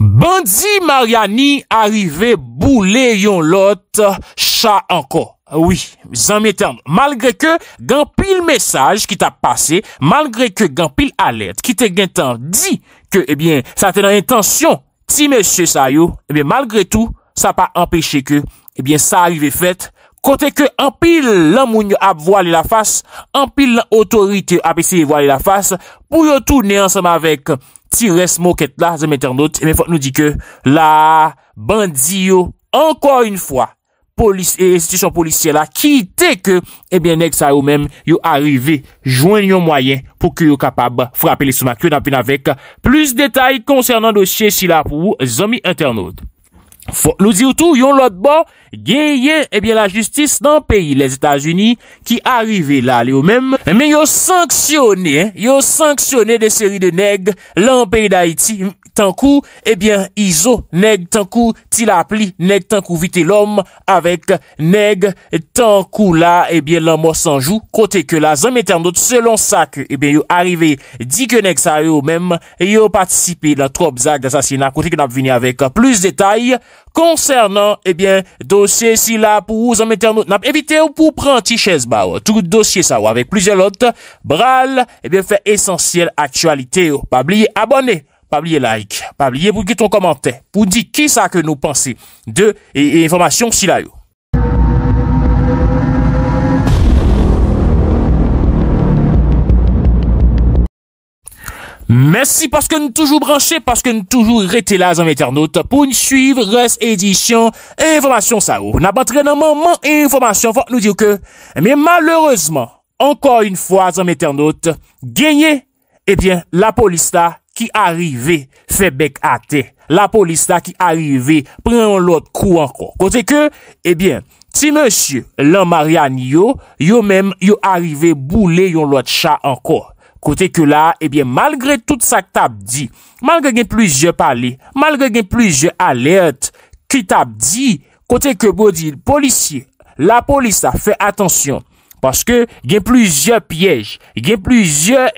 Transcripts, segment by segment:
Bandi Mariani arive bou leyon lot chan anko. Oui, zan mi etan. Malgre ke gampil mesaj ki ta pase, malgre ke gampil alert ki te gantan di ke ebyen eh sa tena intansyon ti mese sa yo, ebyen eh malgre tou sa pa empeshe ke ebyen eh sa arive fet, kote ke empil la moun yo ap voale la fase, empil la otorite ap ese voale la fase, pou yo toune ansama vek Si res mo ket la, zomi internaut, e men fote nou di ke la bandi yo, anko yon fwa, sitisyon polisye la, ki te ke, e ben nek sa yo men, yo arive, jwen yon mwayen, pou ki yo kapab frapel li souma. Kyo napin avek, plus detay konsernan dosye si la pou zomi internaut. Fok lou di ou tou, yon lot bo, gen yon, ebyen eh la justis nan peyi, les Etats-Unis, ki arive la, le ou men, men yon sanksyone, yon sanksyone de seri de neg, lan peyi d'Haïti, Tankou, ebyen, eh izo, neg, tankou, ti la pli, neg, tankou, vite l'om, avèk, neg, tankou, la, ebyen, eh lan mò sanjou. Kote ke la, zanmè ternot, selon sa, ebyen, eh yo arrivè, dike neg sa yo mèm, yo patisipè la trop zak d'assasina. Kote ke nap vini avèk plus detay, konsernan, ebyen, dosye si la pou, zanmè ternot, nap evite ou pou pranti chèzba ou. Tout dosye sa ou avèk, plizèl ot, bral, ebyen, fè esensyèl aktualite ou, pabli, abonè. pas oublier like, pas oublier pour ton commentaire, pour dire qui ça que nous pensons de et, information si là Merci parce que nous toujours branchés, parce que nous toujours restés là, amis internaute pour nous suivre, reste édition, information ça. On avons pas moment information, faut nous dire que, mais malheureusement, encore une fois, amis internaute gagné, eh bien, la police là, Ki arive febek ate, la polis la ki arive pren yon lot kou ankon. Kote ke, ebyen, ti monsye lan Marian yo, yo men yo arive boule yon lot cha ankon. Kote ke la, ebyen, malgre tout sa tab di, malgre gen plujye pale, malgre gen plujye alert, ki tab di, kote ke bo di, polisye, la polis la fe atensyon, Paske gen pluzyor pyej, gen pluzyor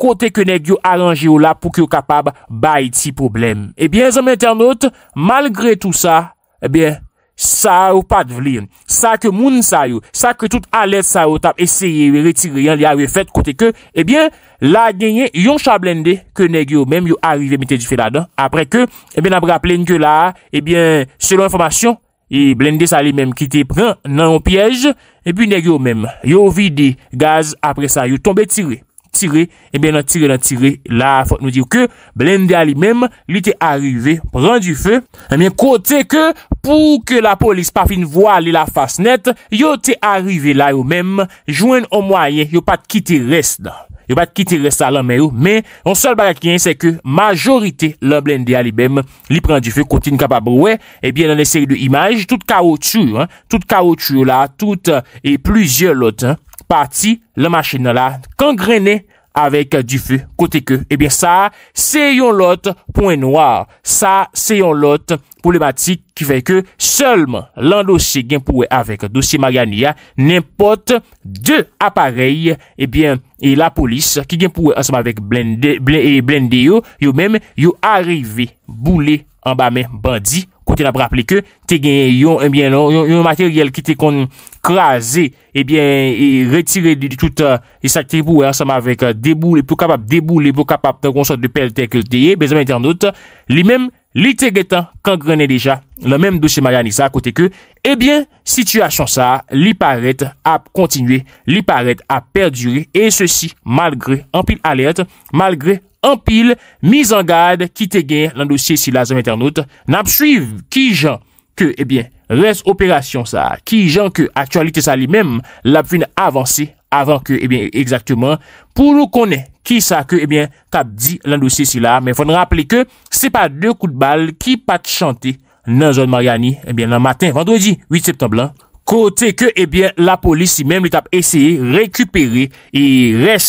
kote ke neg yo alanje yo la pou ki yo kapab bay ti problem. Ebyen eh zanm enternote, malgre tout sa, ebyen eh sa ou pat vlir, sa ke moun sa yo, sa ke tout alet sa yo tap eseye we retire yon li a we fete kote ke, ebyen la genye yon chablende ke neg yo menm yo arive mette di fe la dan. Apre ke, ebyen eh apre aple nke la, ebyen selon informasyon, e blendè sa li mèm ki te pren nan yon pièj e pi neg yon mèm yon vide gaz apre sa yon tombe tire tire e ben nan tire nan tire la fòk nou diw ke blendè a li mèm li te arrive pren du fè e ben kote ke pou ke la polis pa fin voale la fòs net yon te arrive la yon mèm jwen o mwayen yon pat ki te res da yo bat ki tire sa lan mè ou, mè, yon sol baka ki yon, se ke majorite, lan blende a li bèm, li pren di fè, kontin kapab wè, e bè nan eseri de imaj, tout kao tsu, tout kao tsu la, tout, e eh, pluziol lot, pati, lan machin la, kangrenè, Avèk di fè kote ke, ebyen eh sa, se yon lot pouen noar, sa se yon lot poulematik ki fè ke, selman lan dosye genpouè avèk, dosye Mariania, nèmpote de aparey, ebyen, eh e la polis ki genpouè ansama avèk blende yo, yo mèm, yo arive boule aparey. an ba men bandi, kote la bra pleke, te gen yon eh non, materyel ki te kon krasi, e eh bien, e retire di tout, e sakte bou, an saman vek debou, le pou kapap debou, le pou kapap nan kon sort de pel tek deye, bezan men ternote, li men, li te getan kangrene deja, nan men dosye Marianisa, kote ke, e eh bien, situasyon sa, li parete ap kontinue, li parete ap perdure, e se si, malgre, an pil alerte, malgre, Anpil, miz an gade ki te gen lan dosye si la zem internaute. Nan ap suive ki jan ke, ebyen, res operasyon sa. Ki jan ke aktualite sa li, menm, la pou yon avanse avan ke, ebyen, egzakteman. Pou nou konen ki sa ke, ebyen, kap di lan dosye si la. Men foun rappele ke, se pa de kout bal ki pat chante nan zon Mariani, ebyen, eh nan matin, vendredi, 8 septemblan. Kote ke, ebyen, eh la polis si mem li tap eseye, rekuperi, e res,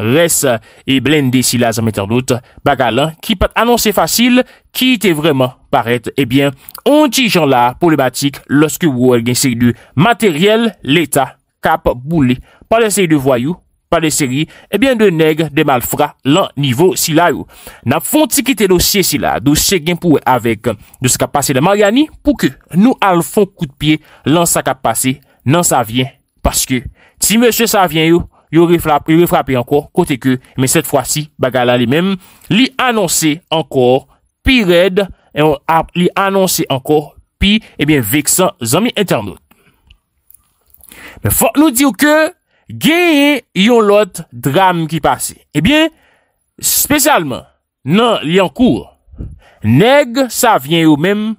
res, e blende si la zameter dout, bagalan, ki pat anonsi fasil, ki te vreman paret, ebyen, eh onti jan la polematik, loske woy gen seye du materyel, l'eta, kap boule, pa leseye du voyou. pa eh de seri, ebyen de neg de malfra lan nivou sila yo. Nan fon ti kite lo siye sila, do se gen pouwe avek, do se kap pase de Mariani, pou ke nou al fon kou de pie lan sa kap pase, nan sa vyen. Paske, ti mèche sa vyen yo, yo refrape, yo refrape anko, kote ke, men set fwa si, bagala li men, li anonsi anko, pi red, li anonsi anko, pi, ebyen eh veksan zami internet. Men fon nou diyo ke, Gen yon lot drame ki pase, ebyen, spesyalman, nan li an kou, neg sa vyen yo menm,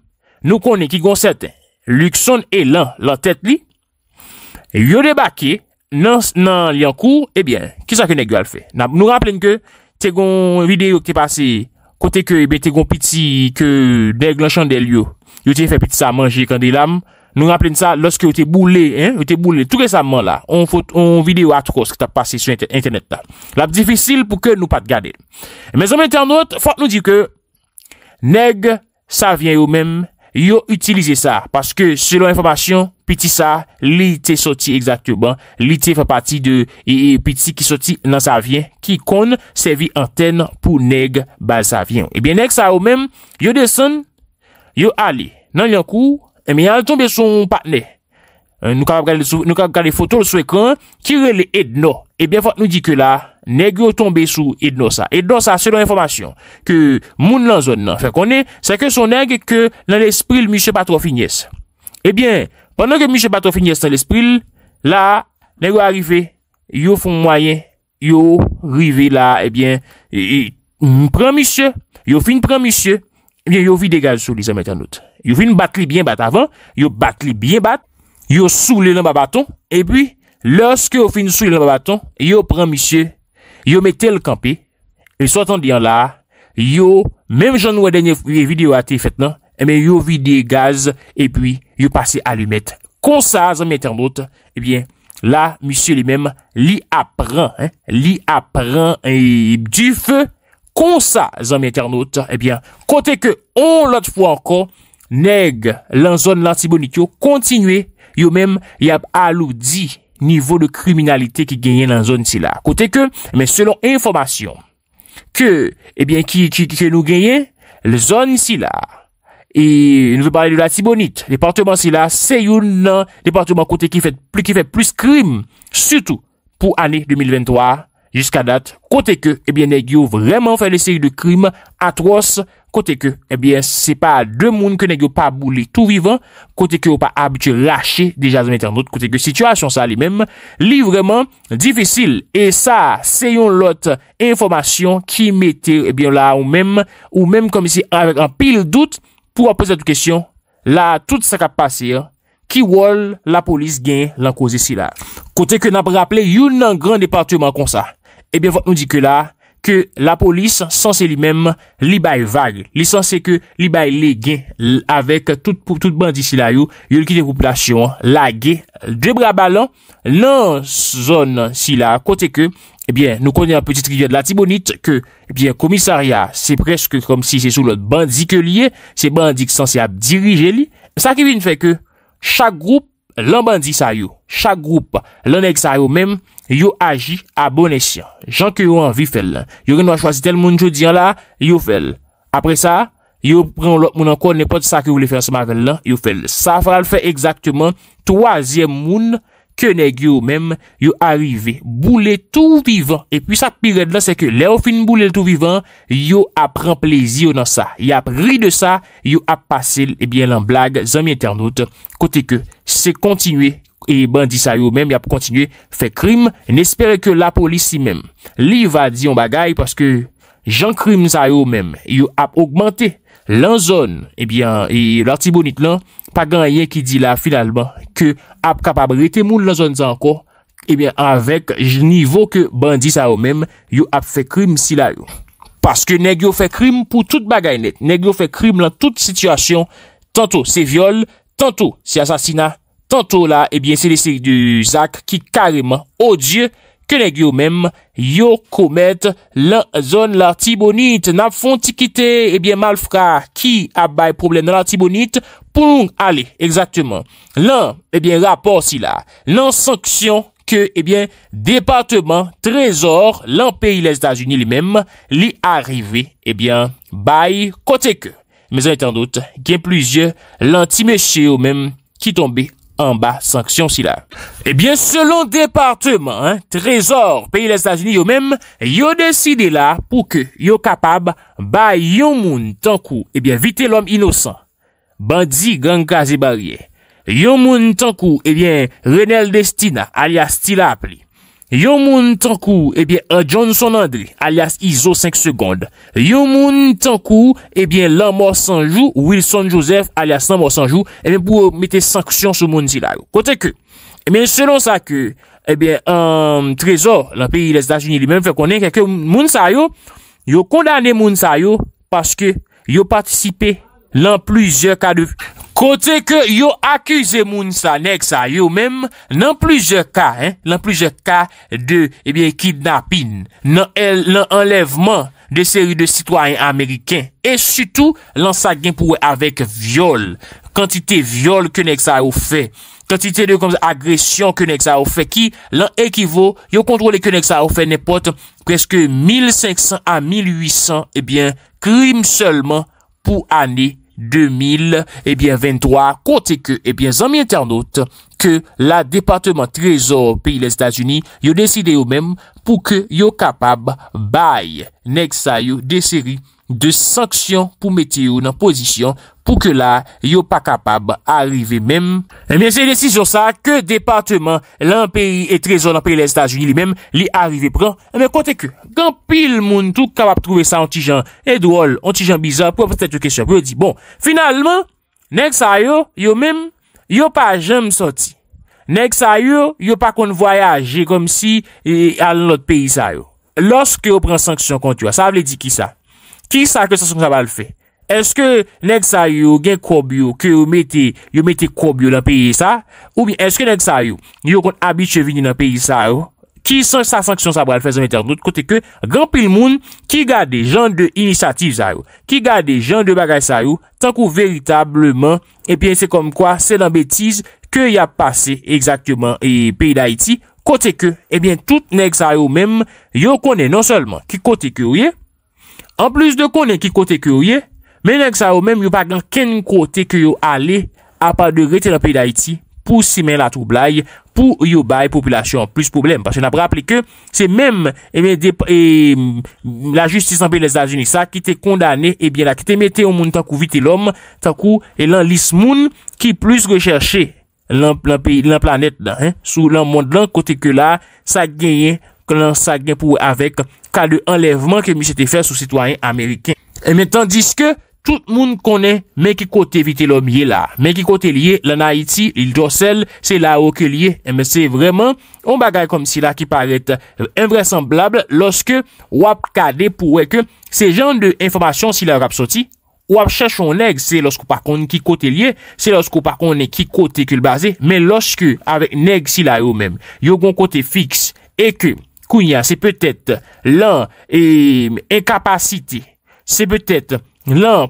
nou konen ki gon seten, luk son e lan lan tet li, yo de ba ke, nan li an kou, ebyen, ki sa ke neg yo al fe? Nou ramplen ke, te gon videyo ki pase, kote ke, ebyen, te gon piti ke neg lan chandel yo, yo te fe piti sa manje kande lam, Nou yon apren sa loske yote boule, yote boule. Tou resaman la, yon videyo atros ki ta pase sou internet la. La pdifisil pou ke nou pat gade. Mez anmen ternot, fote nou di ke, neg sa vyen yo men, yo utilize sa, paske selon informasyon, piti sa, li te soti exaktouban, li te fapati de piti ki soti nan sa vyen, ki kon sevi anten pou neg bal sa vyen. Ebyen eh neg sa yo men, yo desen, yo ale nan yon kou, Yon tombe sou patne, nou ka gade fotol sou ekran, kire le euh, edno. Ebyen, eh fote nou di ke la, negyo tombe sou edno sa. Edno sa, selon informasyon, ke moun lan zon nan. Fek, seke sou negye ke nan espril M. Patrofines. Ebyen, pandan ke M. Patrofines nan espril, la, negyo arive, yo fon mwayen, yo rive la, ebyen, yon pren misye, yo fin pren misye. yo vide gaz sou li zan metan not. Yo vide bat li byen bat avan, yo bat li byen bat, yo sou li nan ba baton, e bi, loske yo vide sou li nan ba baton, yo pran misye, yo metel kampe, e sotan diyan la, yo, menm jan nou a denye vide yo ate fet nan, e eh mi yo vide gaz, e bi, yo pase a li met konsa zan metan not, e eh bi, la, misye li menm, li apren, li apren, e eh, bi, di fe, ebi, Kon sa, zanmye internaute, kote ke on lot pou ankon neg lan zon lan tibonit yo kontinwe yo menm yap alou di nivou de kriminalite ki genyen lan zon si la. Kote ke, men selon informasyon, ke nou genyen, le zon si la. E nou ve paray de la tibonit, departement si la, se yo nan departement kote ki fe plus krim, sutou pou ane 2023. Jiska dat, kote ke, ebyen, negyo vreman fè le seri de krim atros, kote ke, ebyen, se pa demoun ke negyo pa bouli tou vivan, kote ke, ou pa abitur lache de jazm etanout, kote ke, situasyon sa li mem, li vreman, difisil, e sa, se yon lot informasyon ki mette, ebyen, la ou mem, ou mem komisi anvek an pil dout pou apos etou kesyon, la, tout sa kap pasir, ki wol la polis gen lankouzi si la. Ebyen, vot nou di ke la, ke la polis sanse li menm li baye vage. Li sanse ke li baye le gen avèk tout bandi si la yo, yon ki de poplasyon la gen, de bra balan. Nan zon si la, kote ke, ebyen, nou konye an petit trivye de la tibonite, ke, ebyen, komisarya, se preske kom si se sou lot bandi ke liye, se bandi ki sanse ap dirije li. Sa ki vi nou fe ke, chak group lan bandi sa yo, chak group lan ek sa yo menm, Yo aji bon a bon esyan. Jan ke yo anvi fel lan. Yo gen waj chwazi tel moun jodi an la, yo fel. Apre sa, yo pren lop moun an kon ne pot sa ke yo wile fel anse magan lan, yo fel. Sa fara l fe exaktman, toazye moun, keneg yo menm, yo arive. Boule tou vivan. E pi sa piret lan se ke le ou fin boule tou vivan, yo apren plezi yo nan sa. Yo apri de sa, yo ap pase lan blag zanm internaut. Kote ke, se kontinue konen. E bandi sa yo men, yap kontinye fe krim, nespere ke la polisi men. Li va di yon bagay, paske jan krim sa yo men, yo ap augmente lan zon. Ebyen, e, e larti bonit lan, pa ganyen ki di la finalman, ke ap kapabrete moun lan zon zanko, ebyen, avèk nivou ke bandi sa yo men, yo ap fe krim si la yo. Paske neg yo fe krim pou tout bagay net, neg yo fe krim lan tout situasyon, tantou se viole, tantou se asasina, tantou. Tantou eh oh la, ebyen, se le siri du Zak ki kareman odye ke neg yo mem yo komet lan zon eh lan tibonit. Nan fon ti kite, ebyen, malfra ki ap bay problem nan lan tibonit pou nou ale. Eksakteman, lan, ebyen, rapor si la. Lan sanksyon ke, ebyen, departement trezor lan peyi le Stasiuni li mem li arive, ebyen, bay kote ke. Me zan etan dot, gen plujye lan ti meche yo mem ki tombe. An ba, sanksyon si la. Ebyen, eh selon departement, trezor, peyi les Etats-Unis yo mem, yo deside la pou ke yo kapab ba yon moun tankou, ebyen, eh vite l'om inosan. Bandi ganga zibarye. Yon moun tankou, ebyen, eh renel destina, alia stila ap li. Yon moun tankou, ebyen, a Johnson André, alias Iso 5 seconde. Yon moun tankou, ebyen, Lamor Sanjou, Wilson Joseph, alias Lamor Sanjou, ebyen, pou mette sanksyon sou moun si la yo. Kote ke, ebyen, selon sa ke, ebyen, a Trezor, la peyi les Etats-Unis li men, fe konen ke ke moun sa yo, yo kondane moun sa yo, paske yo patisipe lan pluizye ka de... Kote ke yo akize moun sa nek sa yo menm nan pluje ka, nan pluje ka de kidnapin, nan enleveman de seri de sitwaryen Ameriken. E sütou lan sa gen pouwe avek viol, kantite viol ke nek sa yo fe, kantite de agresyon ke nek sa yo fe ki lan ekivo yo kontrole ke nek sa yo fe nepot kreske 1500 a 1800 krim selman pou ane. 2000, ebyen 23, kote ke, ebyen zanmye ten not, ke la Departement Trezor Pays les Etats-Unis yon deside yon men pou ke yon kapab bay. Next sayon, desiri. de sanksyon pou mete yo nan pozisyon pou ke la yo pa kapab arive mem. Emen, eh se yon desisyon sa ke departement lan peri e trezon nan peri le Etats-Unis li mem li arive pran, eh emen kontek yo, gan pil moun tou kapab trove sa an ti jan edwol, an ti jan bizan, pou apreste te kesyon, pou yo di, bon, finalman, nèk sa yo, yo mem, yo pa jem soti. Nèk sa yo, yo pa kon voyaje kom si al not peyi sa yo. Lorske yo pran sanksyon konti yo, sa vle di ki sa? Ki sa ke sa son sa bal fe? Eske neg sa yo gen koub yo ke yo mette koub yo nan peyi sa? Ou mi eske neg sa yo yo kon abit chevini nan peyi sa yo? Ki sa sa son sa bal fe zan etan? Kote ke, gran pil moun ki gade jan de inisiativ za yo? Ki gade jan de bagay sa yo? Tan kou veritableman, epi en se kom kwa, se lan betiz ke ya pase ekzakteman e, peyi da iti? Kote ke, epi en tout neg sa yo menm yo konen nan selman ki kote ke ouye? An plis de konen ki kote kyo ye, menen sa ou men yon pa gen ken kote kyo yo ale a pa de rete nan peyi da iti pou si men la troublai pou yon baye populasyon. Plis poublem, parce nan praple ke se men eh eh, la justice nan peyi les Azunisa ki te kondane, e bien la ki te mette yon moun takou vitil om, takou e lan lis moun ki plis recherche lan planet dan. Sou lan moun, lan kote kyo la, sa genye moun. lansagne pou avek ka de enleveman ke mi sete fè sou sitwanyen Ameriken. E men tandis ke tout moun konen men ki kote evite lom ye la. Men ki kote liye, lan Haiti, il dosel, se la ok liye. E men se vreman, on bagay kom si la ki parete imbresamblable loske wap kade pou weke se jan de informasyon si la wap soti wap chèchon neg, se loske par kon ki kote liye, se loske par kon ki kote kulbaze, men loske avek neg si la yo men, yo kon kote fixe, e ke Kounya, se petet lan en kapasite, se petet lan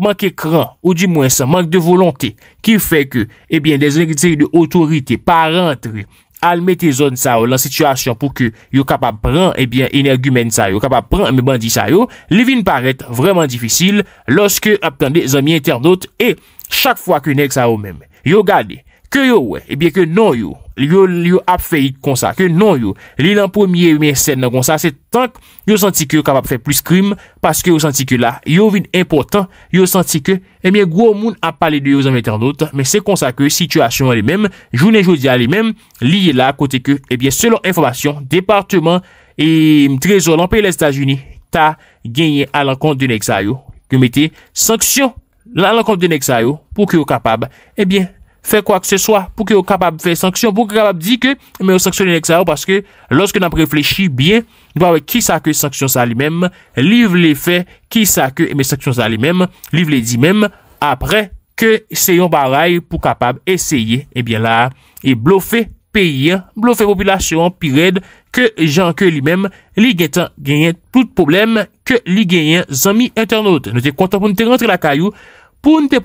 mank ekran ou di mwen sa mank de volonte, ki fe ke, ebyen, de zanikite de otorite pa rentre alme te zon sa ou lan situasyon pou ke yo kapap pran, ebyen, en ergumen sa ou, kapap pran, me bandi sa ou, le vin paret vreman difisil loske apkan de zanmi internet et chak fwa kwenek sa ou men, yo gade. ke yo we, ebyen eh ke non yo, yo ap feyik konsa, ke non yo, li lan pou miye miye sen nan konsa, se tank, yo santi ke yo kapap fey plus krim, paske yo santi ke la, yo vin important, yo santi ke, ebyen, eh gwo moun ap pale de yo zanmete anot, men se konsa ke, situasyon li men, jounen joudia li men, liye la, kote ke, ebyen, eh selon informasyon, departement, e, mtrezo, lan peye la Etats-Unis, ta genye alankon de nek sa yo, ke mette sanksyon, alankon de nek sa yo, pou ke yo kapap, ebyen, Fè kwa k se swa pou ke ou kapab fè sanksyon Pou ke kapab di ke mè ou sanksyon lèk sa ou Paske loske nan preflèchi bè Nou pa wè ki sa ke sanksyon sa lè mèm Liv lè fè ki sa ke mè sanksyon sa lè mèm Liv lè di mèm Apre ke se yon baray pou kapab esèye Ebyen la E blofè peyi Blofè popilasyon Pi rèd ke jankè lè mèm Li genyen tout poublem Ke li genyen zami internaute Nou te kontan pou nou te rentre la kayou Pour une te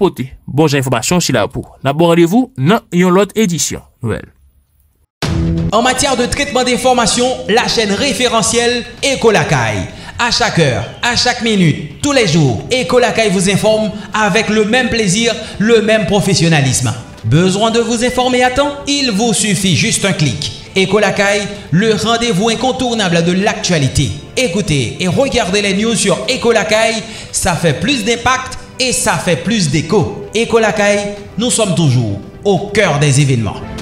Bonne information si la pour rendez-vous dans une autre édition. nouvelle. En matière de traitement d'information, la chaîne référentielle Ecolacaille. À chaque heure, à chaque minute, tous les jours, Ecolacaille vous informe avec le même plaisir, le même professionnalisme. Besoin de vous informer à temps Il vous suffit juste un clic. Ecolacaille, le rendez-vous incontournable de l'actualité. Écoutez et regardez les news sur Ecolacaille, ça fait plus d'impact et ça fait plus d'écho. Écho nous sommes toujours au cœur des événements.